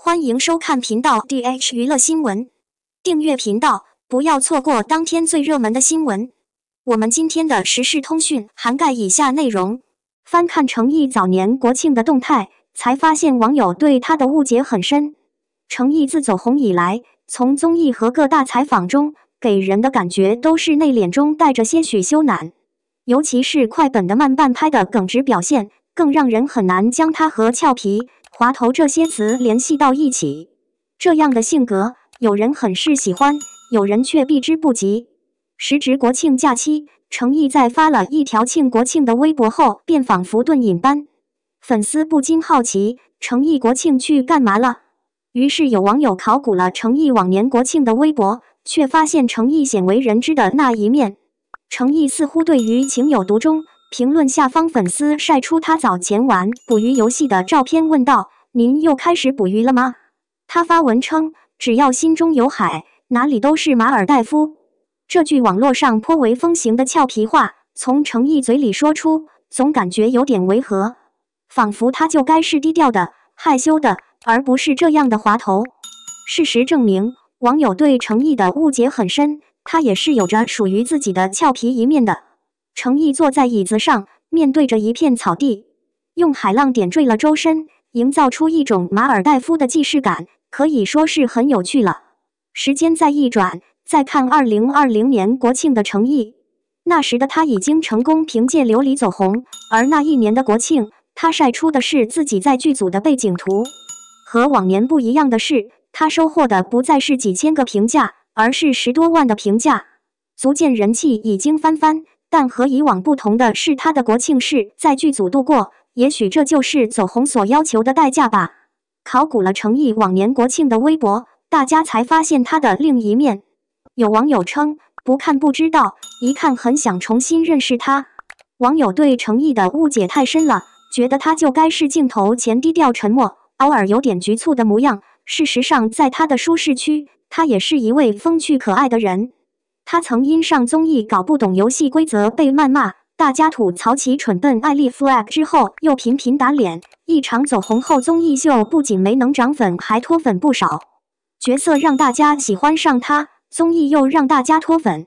欢迎收看频道 DH 娱乐新闻，订阅频道，不要错过当天最热门的新闻。我们今天的时事通讯涵盖以下内容：翻看成毅早年国庆的动态，才发现网友对他的误解很深。成毅自走红以来，从综艺和各大采访中给人的感觉都是内敛中带着些许羞赧，尤其是快本的慢半拍的耿直表现，更让人很难将他和俏皮。滑头这些词联系到一起，这样的性格有人很是喜欢，有人却避之不及。时值国庆假期，程毅在发了一条庆国庆的微博后，便仿佛遁隐般，粉丝不禁好奇程毅国庆去干嘛了。于是有网友考古了程毅往年国庆的微博，却发现程毅鲜为人知的那一面。程毅似乎对于情有独钟。评论下方粉丝晒出他早前玩捕鱼游戏的照片，问道：“您又开始捕鱼了吗？”他发文称：“只要心中有海，哪里都是马尔代夫。”这句网络上颇为风行的俏皮话，从成毅嘴里说出，总感觉有点违和，仿佛他就该是低调的、害羞的，而不是这样的滑头。事实证明，网友对成毅的误解很深，他也是有着属于自己的俏皮一面的。程毅坐在椅子上，面对着一片草地，用海浪点缀了周身，营造出一种马尔代夫的既视感，可以说是很有趣了。时间再一转，再看二零二零年国庆的程毅，那时的他已经成功凭借《琉璃》走红，而那一年的国庆，他晒出的是自己在剧组的背景图。和往年不一样的是，他收获的不再是几千个评价，而是十多万的评价，足见人气已经翻番。但和以往不同的是，他的国庆是在剧组度过。也许这就是走红所要求的代价吧。考古了程毅往年国庆的微博，大家才发现他的另一面。有网友称：“不看不知道，一看很想重新认识他。”网友对程毅的误解太深了，觉得他就该是镜头前低调沉默、偶尔有点局促的模样。事实上，在他的舒适区，他也是一位风趣可爱的人。他曾因上综艺搞不懂游戏规则被谩骂，大家吐槽其蠢笨、爱立 flag 之后，又频频打脸。一场走红后，综艺秀不仅没能涨粉，还脱粉不少。角色让大家喜欢上他，综艺又让大家脱粉。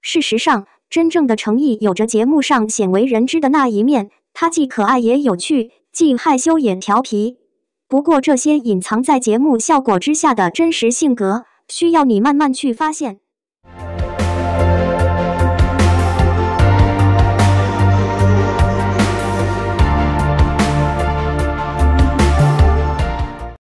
事实上，真正的诚毅有着节目上鲜为人知的那一面。他既可爱也有趣，既害羞也调皮。不过，这些隐藏在节目效果之下的真实性格，需要你慢慢去发现。